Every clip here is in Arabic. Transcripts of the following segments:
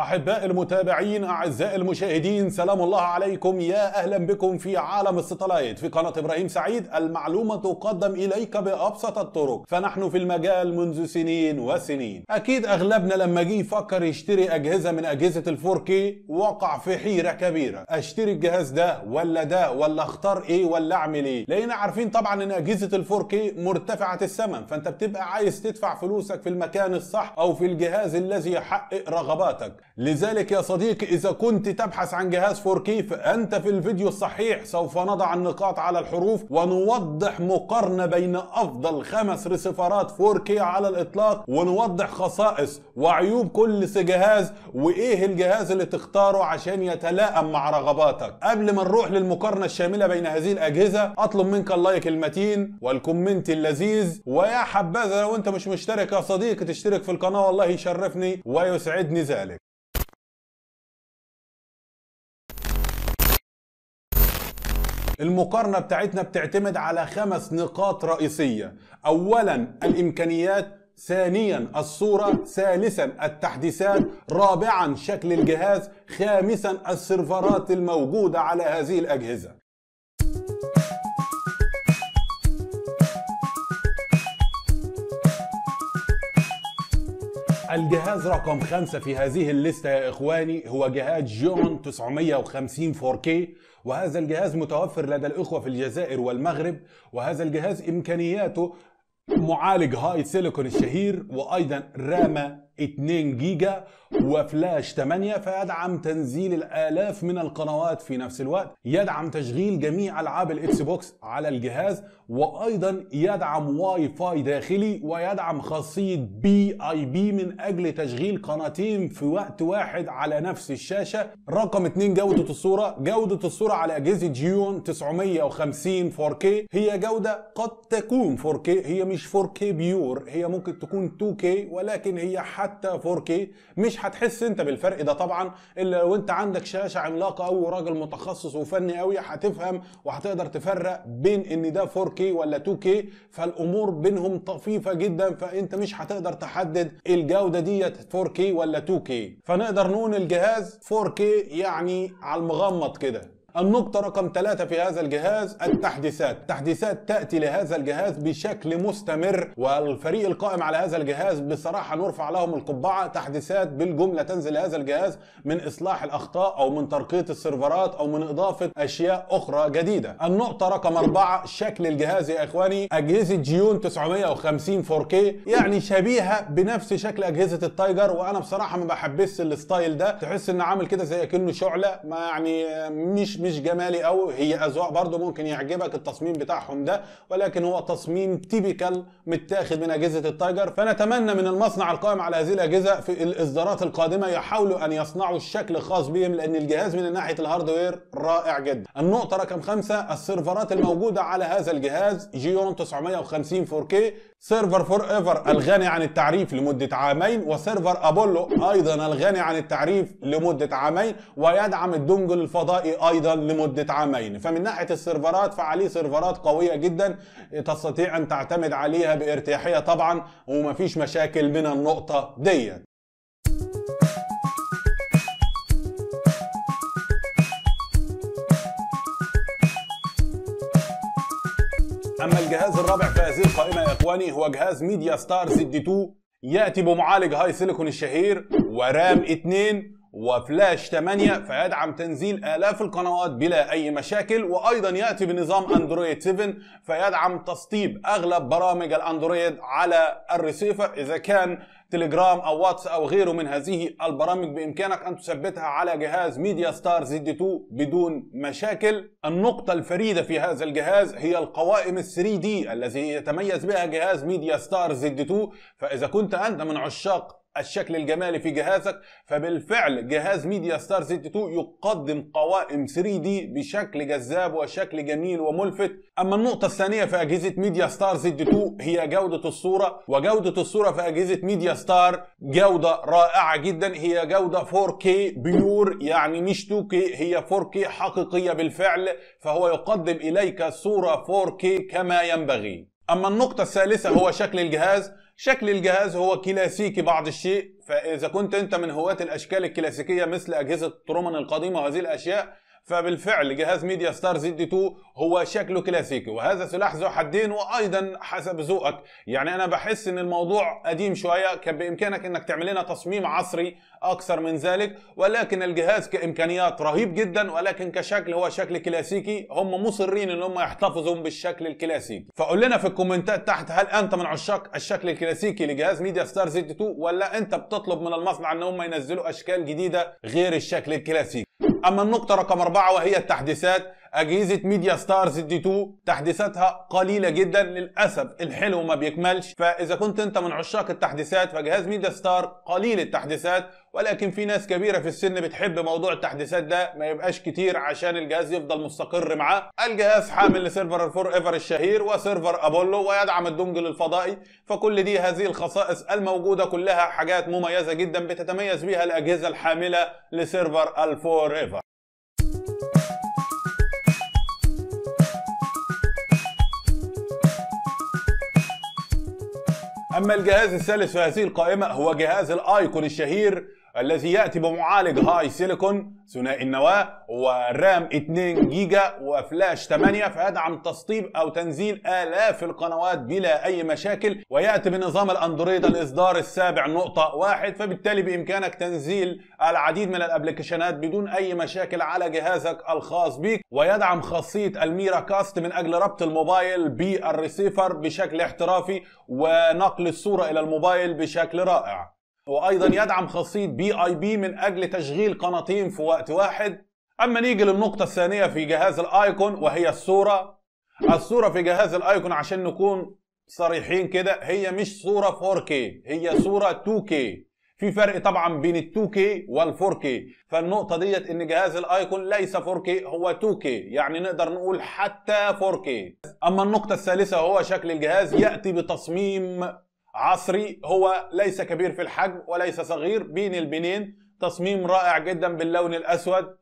أحباء المتابعين أعزائي المشاهدين سلام الله عليكم يا أهلا بكم في عالم الستلايت في قناة إبراهيم سعيد المعلومة تقدم إليك بأبسط الطرق فنحن في المجال منذ سنين وسنين أكيد أغلبنا لما جه يفكر يشتري أجهزة من أجهزة الفوركي وقع في حيرة كبيرة أشتري الجهاز ده ولا ده ولا أختار إيه ولا أعمل إيه لأن عارفين طبعا إن أجهزة الفوركي مرتفعة الثمن فأنت بتبقى عايز تدفع فلوسك في المكان الصح أو في الجهاز الذي يحقق رغباتك لذلك يا صديقي إذا كنت تبحث عن جهاز 4K فأنت في الفيديو الصحيح سوف نضع النقاط على الحروف ونوضح مقارنة بين أفضل خمس ريسيفرات 4K على الإطلاق ونوضح خصائص وعيوب كل جهاز وإيه الجهاز اللي تختاره عشان يتلائم مع رغباتك قبل ما نروح للمقارنة الشاملة بين هذه الأجهزة أطلب منك اللايك المتين والكومنت اللذيذ ويا حبذا لو أنت مش مشترك يا صديقي تشترك في القناة والله يشرفني ويسعدني ذلك المقارنة بتاعتنا بتعتمد على خمس نقاط رئيسية أولا الإمكانيات ثانيا الصورة ثالثا التحديثات رابعا شكل الجهاز خامسا السيرفرات الموجودة على هذه الأجهزة الجهاز رقم خمسة في هذه الليستة يا إخواني هو جهاز جون 950 4K وهذا الجهاز متوفر لدى الإخوة في الجزائر والمغرب وهذا الجهاز إمكانياته معالج هاي سيليكون الشهير وأيضا راما 2 جيجا وفلاش 8 فيدعم تنزيل الالاف من القنوات في نفس الوقت يدعم تشغيل جميع العاب الاكس بوكس على الجهاز وايضا يدعم واي فاي داخلي ويدعم خاصيه بي اي بي من اجل تشغيل قناتين في وقت واحد على نفس الشاشه رقم 2 جوده الصوره جوده الصوره على اجهزه جيون 950 4K هي جوده قد تكون 4K هي مش 4K بيور هي ممكن تكون 2K ولكن هي حتى حتى 4K مش هتحس انت بالفرق ده طبعا الا لو انت عندك شاشه عملاقه قوي وراجل متخصص وفني قوي هتفهم وهتقدر تفرق بين ان ده 4K ولا 2K فالامور بينهم طفيفه جدا فانت مش هتقدر تحدد الجوده ديت 4K ولا 2K فنقدر نقول الجهاز 4K يعني على المغمض كده النقطة رقم ثلاثة في هذا الجهاز التحديثات تحديثات تأتي لهذا الجهاز بشكل مستمر والفريق القائم على هذا الجهاز بصراحة نرفع لهم القبعة تحديثات بالجملة تنزل لهذا الجهاز من إصلاح الأخطاء أو من ترقية السيرفرات أو من إضافة أشياء أخرى جديدة النقطة رقم أربعة شكل الجهاز يا إخواني أجهزة جيون 950 4K يعني شبيهة بنفس شكل أجهزة التايجر وأنا بصراحة ما بحبش الستايل ده تحس إن عامل كده زي كأنه شعلة ما يعني مش مش جمالي قوي هي اذواق برضو ممكن يعجبك التصميم بتاعهم ده ولكن هو تصميم تيبيكال متاخد من اجهزه التايجر فنتمنى من المصنع القائم على هذه الاجهزه في الاصدارات القادمه يحاولوا ان يصنعوا الشكل الخاص بهم لان الجهاز من ناحيه الهاردوير رائع جدا النقطه رقم خمسة السيرفرات الموجوده على هذا الجهاز جيون 950 4K سيرفر فور ايفر الغني عن التعريف لمده عامين وسيرفر ابولو ايضا الغني عن التعريف لمده عامين ويدعم الدونجل الفضائي ايضا لمده عامين فمن ناحيه السيرفرات فعليه سيرفرات قويه جدا تستطيع ان تعتمد عليها بارتياحيه طبعا ومفيش مشاكل من النقطه ديت اما الجهاز الرابع في هذه القائمه يا اخواني هو جهاز ميديا ستار 62 ياتي بمعالج هاي سيليكون الشهير ورام 2 وفلاش 8 فيدعم تنزيل آلاف القنوات بلا أي مشاكل وأيضا يأتي بنظام أندرويد 7 فيدعم تسطيب أغلب برامج الأندرويد على الريسيفر إذا كان تليجرام أو واتس أو غيره من هذه البرامج بإمكانك أن تثبتها على جهاز ميديا ستار زد 2 بدون مشاكل النقطة الفريدة في هذا الجهاز هي القوائم ال 3 دي الذي يتميز بها جهاز ميديا ستار زد 2 فإذا كنت أنت من عشاق الشكل الجمالي في جهازك فبالفعل جهاز ميديا ستار زد 2 يقدم قوائم 3 دي بشكل جذاب وشكل جميل وملفت اما النقطه الثانيه في اجهزه ميديا ستار زد 2 هي جوده الصوره وجوده الصوره في اجهزه ميديا ستار جوده رائعه جدا هي جوده 4K بيور يعني مش 2K هي 4K حقيقيه بالفعل فهو يقدم اليك صوره 4K كما ينبغي اما النقطه الثالثه هو شكل الجهاز شكل الجهاز هو كلاسيكي بعض الشيء فإذا كنت أنت من هواة الأشكال الكلاسيكية مثل أجهزة ترومان القديمة وهذه الأشياء فبالفعل جهاز ميديا ستار زد 2 هو شكله كلاسيكي وهذا سلاح ذو حدين وايضا حسب ذوقك يعني انا بحس ان الموضوع قديم شويه كان بامكانك انك تعمل لنا تصميم عصري اكثر من ذلك ولكن الجهاز كامكانيات رهيب جدا ولكن كشكل هو شكل كلاسيكي هم مصرين ان هم يحتفظوا بالشكل الكلاسيكي فقول لنا في الكومنتات تحت هل انت من عشاق الشكل الكلاسيكي لجهاز ميديا ستار زد 2 ولا انت بتطلب من المصنع ان هم ينزلوا اشكال جديده غير الشكل الكلاسيكي أما النقطة رقم أربعة وهي التحديثات اجهزه ميديا ستارز دي 2 تحديثاتها قليله جدا للاسف الحلو ما بيكملش فاذا كنت انت من عشاق التحديثات فجهاز ميديا ستار قليل التحديثات ولكن في ناس كبيره في السن بتحب موضوع التحديثات ده ما يبقاش كتير عشان الجهاز يفضل مستقر معاه الجهاز حامل لسيرفر الفور ايفر الشهير وسيرفر ابولو ويدعم الدونجل الفضائي فكل دي هذه الخصائص الموجوده كلها حاجات مميزه جدا بتتميز بيها الاجهزه الحامله لسيرفر الفور ايفر أما الجهاز الثالث في هذه القائمة هو جهاز الآيكون الشهير الذي ياتي بمعالج هاي سيليكون ثنائي النواه ورام 2 جيجا وفلاش 8 فيدعم تسطيب او تنزيل الاف القنوات بلا اي مشاكل وياتي بنظام الاندرويد الاصدار السابع نقطة واحد فبالتالي بامكانك تنزيل العديد من الابلكيشنات بدون اي مشاكل على جهازك الخاص بك ويدعم خاصية الميرا كاست من اجل ربط الموبايل بالريسيفر بشكل احترافي ونقل الصورة الى الموبايل بشكل رائع وايضا يدعم خاصيه بي اي بي من اجل تشغيل قناتين في وقت واحد اما نيجي للنقطه الثانيه في جهاز الايكون وهي الصوره الصوره في جهاز الايكون عشان نكون صريحين كده هي مش صوره 4K هي صوره 2K في فرق طبعا بين ال 2K وال 4K فالنقطه ديت ان جهاز الايكون ليس 4K هو 2K يعني نقدر نقول حتى 4K اما النقطه الثالثه هو شكل الجهاز ياتي بتصميم عصري هو ليس كبير في الحجم وليس صغير بين البنين تصميم رائع جدا باللون الأسود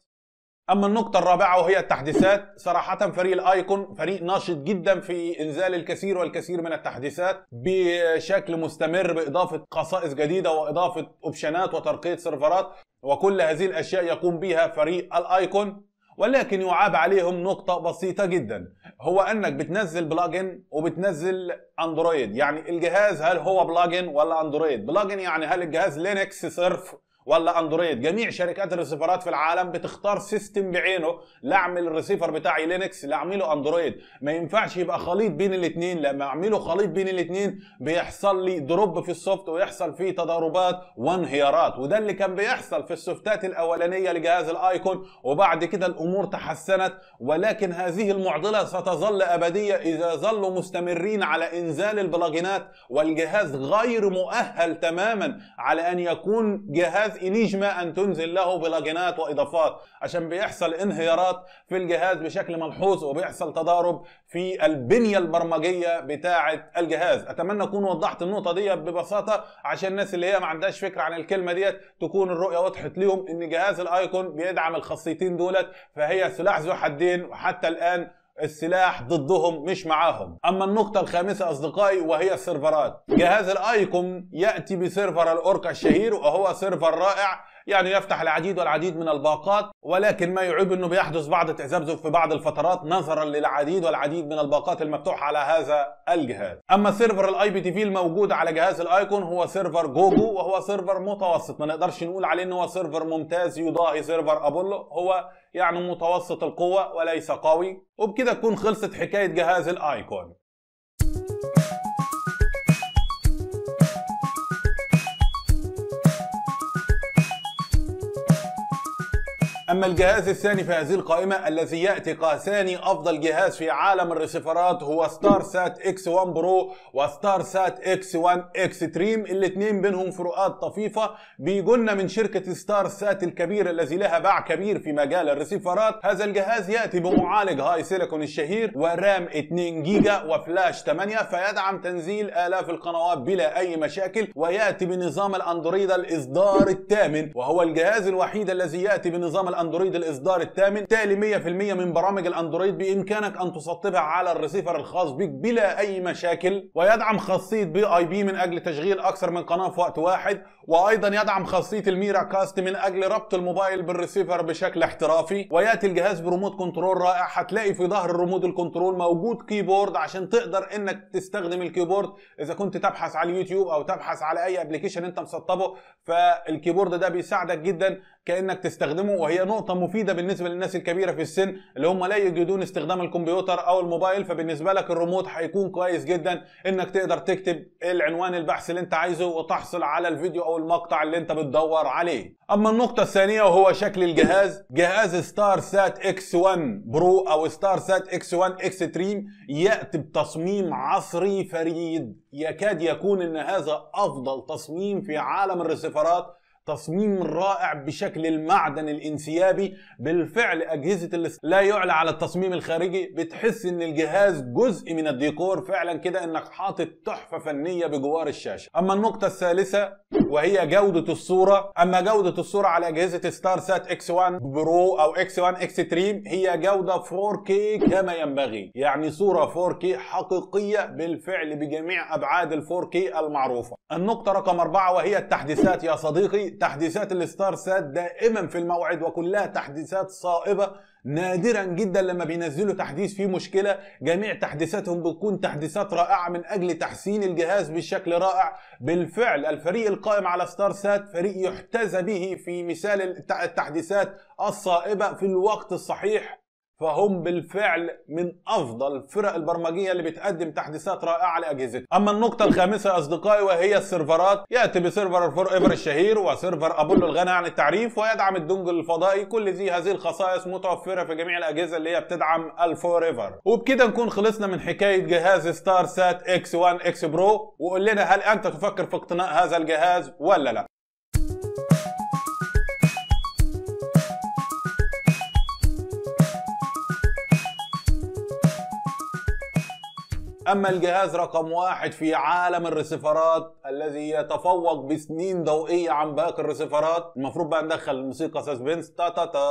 أما النقطة الرابعة وهي التحديثات صراحة فريق الآيكون فريق ناشط جدا في إنزال الكثير والكثير من التحديثات بشكل مستمر بإضافة خصائص جديدة وإضافة أوبشنات وترقية سيرفرات وكل هذه الأشياء يقوم بها فريق الآيكون ولكن يعاب عليهم نقطة بسيطة جدا هو انك بتنزل بلاجن وبتنزل اندرويد يعني الجهاز هل هو بلاجن ولا اندرويد بلاجن يعني هل الجهاز لينكس صرف ولا اندرويد جميع شركات الريسيفرات في العالم بتختار سيستم بعينه لاعمل الريسيفر بتاعي لينكس لاعمله اندرويد ما ينفعش يبقى خليط بين الاثنين لما اعمله خليط بين الاثنين بيحصل لي دروب في السوفت ويحصل فيه تضاربات وانهيارات وده اللي كان بيحصل في السوفتات الاولانيه لجهاز الايكون وبعد كده الامور تحسنت ولكن هذه المعضله ستظل ابديه اذا ظلوا مستمرين على انزال البلاجينات والجهاز غير مؤهل تماما على ان يكون جهاز انيجما ان تنزل له بلاجنات واضافات عشان بيحصل انهيارات في الجهاز بشكل ملحوظ وبيحصل تضارب في البنيه البرمجيه بتاعه الجهاز اتمنى اكون وضحت النقطه دي ببساطه عشان الناس اللي هي ما عندهاش فكره عن الكلمه ديت تكون الرؤيه وضحت ليهم ان جهاز الايكون بيدعم الخاصيتين دولت فهي سلاح ذو حدين وحتى الان السلاح ضدهم مش معاهم اما النقطة الخامسة اصدقائي وهي السيرفرات جهاز الايكون يأتي بسيرفر الاوركا الشهير وهو سيرفر رائع يعني يفتح العديد والعديد من الباقات ولكن ما يعيب انه بيحدث بعض التذبذب في بعض الفترات نظرا للعديد والعديد من الباقات المفتوحه على هذا الجهاز اما سيرفر الاي بي تي في الموجود على جهاز الايكون هو سيرفر جوجو وهو سيرفر متوسط ما نقدرش نقول عليه ان هو سيرفر ممتاز يضاهي سيرفر ابولو هو يعني متوسط القوه وليس قوي وبكده تكون خلصت حكايه جهاز الايكون أما الجهاز الثاني في هذه القائمة الذي يأتي كثاني أفضل جهاز في عالم الريسيفرات هو ستار سات اكس 1 برو وستار سات اكس 1 اكستريم الاثنين بينهم فروقات طفيفة بيجونا من شركة ستار سات الكبيرة الذي لها باع كبير في مجال الريسيفرات هذا الجهاز يأتي بمعالج هاي سيليكون الشهير ورام 2 جيجا وفلاش 8 فيدعم تنزيل آلاف القنوات بلا أي مشاكل ويأتي بنظام الأندرويد الإصدار الثامن وهو الجهاز الوحيد الذي يأتي بنظام الاندرويد الاصدار الثامن تالي 100% من برامج الاندرويد بامكانك ان تسطبها على الريسيفر الخاص بك بلا اي مشاكل ويدعم خاصيه بي اي بي من اجل تشغيل اكثر من قناه في وقت واحد وايضا يدعم خاصيه الميرا كاست من اجل ربط الموبايل بالريسيفر بشكل احترافي وياتي الجهاز بريموت كنترول رائع هتلاقي في ظهر الريموت الكنترول موجود كيبورد عشان تقدر انك تستخدم الكيبورد اذا كنت تبحث على اليوتيوب او تبحث على اي ابلكيشن انت مسطبه فالكيبورد ده بيساعدك جدا كانك تستخدمه وهي نقطه مفيده بالنسبه للناس الكبيره في السن اللي هم لا يجدون استخدام الكمبيوتر او الموبايل فبالنسبه لك الريموت هيكون كويس جدا انك تقدر تكتب العنوان البحث اللي انت عايزه وتحصل على الفيديو او المقطع اللي انت بتدور عليه اما النقطه الثانيه وهو شكل الجهاز جهاز ستار سات اكس 1 برو او ستار سات اكس 1 اكستريم ياتي بتصميم عصري فريد يكاد يكون ان هذا افضل تصميم في عالم الرسيفرات تصميم رائع بشكل المعدن الانسيابي بالفعل اجهزه اللي لا يعلى على التصميم الخارجي بتحس ان الجهاز جزء من الديكور فعلا كده انك حاطط تحفه فنيه بجوار الشاشه اما النقطه الثالثه وهي جودة الصورة أما جودة الصورة على أجهزة ستار سات اكس 1 برو أو اكس 1 اكستريم هي جودة 4K كما ينبغي يعني صورة 4K حقيقية بالفعل بجميع أبعاد ال 4K المعروفة النقطة رقم أربعة وهي التحديثات يا صديقي تحديثات الستار سات دائما في الموعد وكلها تحديثات صائبة نادرا جدا لما بينزلوا تحديث فيه مشكله جميع تحديثاتهم بتكون تحديثات رائعه من اجل تحسين الجهاز بشكل رائع بالفعل الفريق القائم على ستار سات فريق يحتذى به في مثال التحديثات الصائبه في الوقت الصحيح فهم بالفعل من افضل فرق البرمجيه اللي بتقدم تحديثات رائعه لاجهزتها. اما النقطه الخامسه يا اصدقائي وهي السيرفرات ياتي بسيرفر الفور ايفر الشهير وسيرفر ابولو الغني عن التعريف ويدعم الدنجل الفضائي كل ذي هذه الخصائص متوفره في جميع الاجهزه اللي هي بتدعم الفور ايفر. وبكده نكون خلصنا من حكايه جهاز ستار سات اكس 1 اكس برو وقول لنا هل انت تفكر في اقتناء هذا الجهاز ولا لا؟ أما الجهاز رقم واحد في عالم الرسيفرات الذي يتفوق بسنين ضوئية عن باقي الرسيفرات المفروض بقى ندخل الموسيقى ساسبنس تا تا تا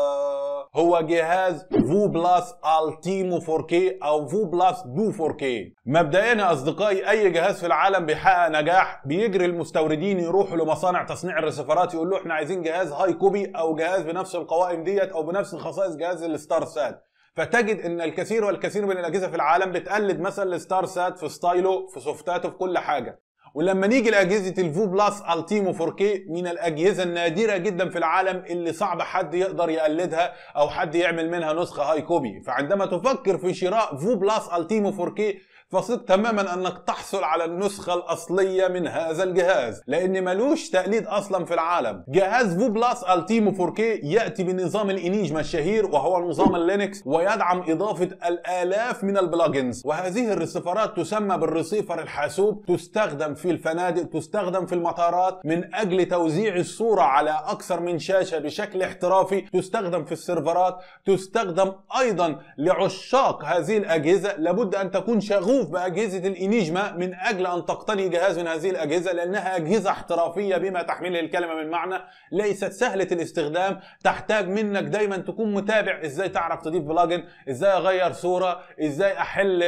هو جهاز فو بلاس التيمو 4K او فو بلاس دو 4K مبدئيا يا اصدقائي اي جهاز في العالم بيحقق نجاح بيجري المستوردين يروحوا لمصانع تصنيع الرسيفرات يقول له احنا عايزين جهاز هاي كوبي او جهاز بنفس القوائم ديت او بنفس خصائص جهاز الستار سات فتجد ان الكثير والكثير من الاجهزه في العالم بتقلد مثلا الستار سات في ستايله في سوفتاته في كل حاجه ولما نيجي لاجهزه الفو بلس التيمو 4K من الاجهزه النادره جدا في العالم اللي صعب حد يقدر يقلدها او حد يعمل منها نسخه هاي كوبي فعندما تفكر في شراء فو بلس التيمو 4K فصدق تماما انك تحصل على النسخه الاصليه من هذا الجهاز لان ملوش تقليد اصلا في العالم جهاز فو بلس التيمو 4K ياتي بنظام الانيجما الشهير وهو نظام اللينكس ويدعم اضافه الالاف من البلاجنز وهذه الرصيفرات تسمى بالرصيفر الحاسوب تستخدم في الفنادق تستخدم في المطارات من اجل توزيع الصوره على اكثر من شاشه بشكل احترافي تستخدم في السيرفرات تستخدم ايضا لعشاق هذه الاجهزه لابد ان تكون شغوف تطوف باجهزه الانيجما من اجل ان تقتني جهاز من هذه الاجهزه لانها اجهزه احترافيه بما تحمله الكلمه من معنى ليست سهله الاستخدام تحتاج منك دايما تكون متابع ازاي تعرف تضيف بلجن ازاي اغير صوره ازاي احل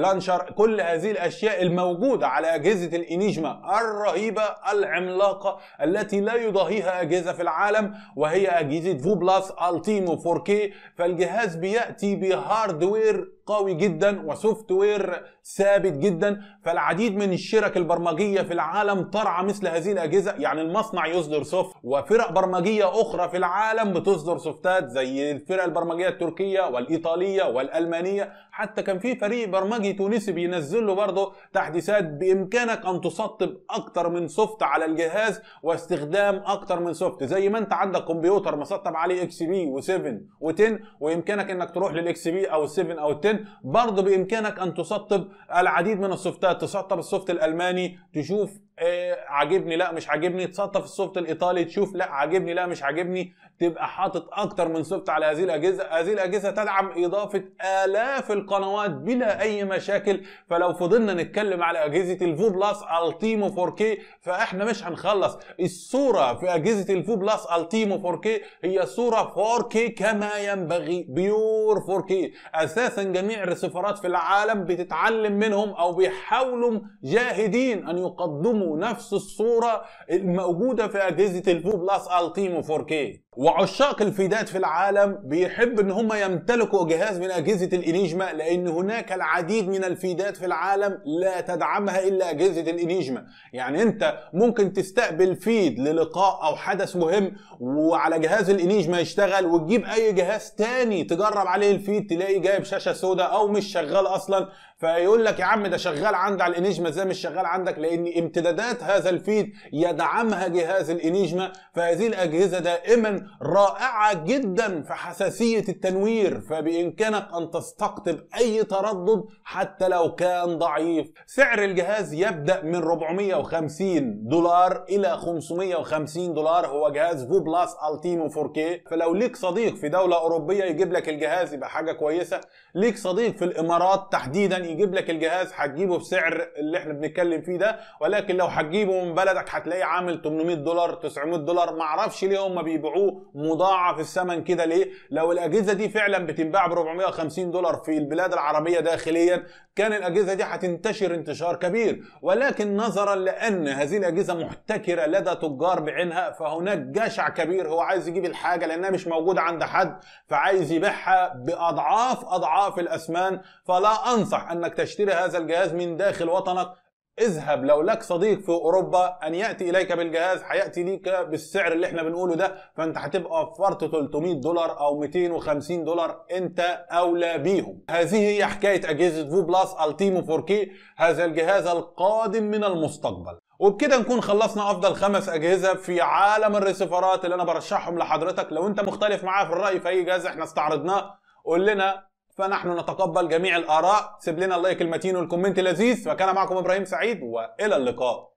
لانشر كل هذه الاشياء الموجوده على اجهزه الانيجما الرهيبه العملاقه التي لا يضاهيها اجهزه في العالم وهي اجهزه فو بلس التيمو 4K فالجهاز بياتي بهاردوير قوي جدا وسوفت وير ثابت جدا فالعديد من الشرك البرمجيه في العالم ترعى مثل هذه الاجهزه يعني المصنع يصدر سوفت وفرق برمجيه اخرى في العالم بتصدر سوفتات زي الفرق البرمجيه التركيه والايطاليه والالمانيه حتى كان في فريق برمجي تونسي بينزل له برضه تحديثات بامكانك ان تسطب اكتر من سوفت على الجهاز واستخدام اكتر من سوفت زي ما انت عندك كمبيوتر مسطب عليه اكس بي و7 و10 وامكانك انك تروح للاكس بي او ال7 او ال10 برضه بامكانك ان تسطب العديد من السوفتات تسطر السوفت الالماني تشوف آه عاجبني لا مش عاجبني تصطف السوفت الايطالي تشوف لا عاجبني لا مش عاجبني تبقى حاطط اكتر من سوفت على هذه الاجهزه هذه الاجهزه تدعم اضافه الاف القنوات بلا اي مشاكل فلو فضلنا نتكلم على اجهزه الفو بلس التيمو 4K فاحنا مش هنخلص الصوره في اجهزه الفو بلس التيمو 4K هي صوره 4K كما ينبغي بيور 4K اساسا جميع الرسيفرات في العالم بتتعلم منهم او بيحاولوا جاهدين ان يقدموا نفس الصوره الموجوده في اجهزه الفو بلس التيمو 4K وعشاق الفيدات في العالم بيحب ان هم يمتلكوا جهاز من اجهزه الانيجما لان هناك العديد من الفيدات في العالم لا تدعمها الا اجهزه الانيجما يعني انت ممكن تستقبل فيد للقاء او حدث مهم وعلى جهاز الانيجما يشتغل وتجيب اي جهاز تاني تجرب عليه الفيد تلاقي جايب شاشه سوداء او مش شغال اصلا فيقول لك يا عم ده شغال عندي على الانيجما ازاي مش شغال عندك لان امتدادات هذا الفيد يدعمها جهاز الانيجما فهذه الاجهزه دائما رائعة جدا في حساسية التنوير فبإمكانك أن تستقطب أي تردد حتى لو كان ضعيف سعر الجهاز يبدأ من 450 دولار إلى 550 دولار هو جهاز فو بلاس التينو 4K فلو ليك صديق في دولة أوروبية يجيب لك الجهاز يبقى حاجة كويسة ليك صديق في الإمارات تحديدا يجيب لك الجهاز هتجيبه بسعر اللي احنا بنتكلم فيه ده ولكن لو هتجيبه من بلدك هتلاقيه عامل 800 دولار 900 دولار معرفش ليه هم بيبيعوه مضاعف الثمن كده ليه؟ لو الاجهزه دي فعلا بتنباع ب 450 دولار في البلاد العربيه داخليا كان الاجهزه دي هتنتشر انتشار كبير ولكن نظرا لان هذه الاجهزه محتكره لدى تجار بعينها فهناك جشع كبير هو عايز يجيب الحاجه لانها مش موجوده عند حد فعايز يبيعها باضعاف اضعاف الاثمان فلا انصح انك تشتري هذا الجهاز من داخل وطنك اذهب لو لك صديق في اوروبا ان ياتي اليك بالجهاز هياتي ليك بالسعر اللي احنا بنقوله ده فانت هتبقى وفرت 300 دولار او 250 دولار انت اولى بيهم هذه هي حكايه اجهزه فو بلس التيمو 4K هذا الجهاز القادم من المستقبل وبكده نكون خلصنا افضل خمس اجهزه في عالم الريسيفرات اللي انا برشحهم لحضرتك لو انت مختلف معايا في الراي في اي جهاز احنا استعرضناه قول لنا فنحن نتقبل جميع الاراء سيب لنا اللايك المتين والكومنت لذيذ وكان معكم ابراهيم سعيد والى اللقاء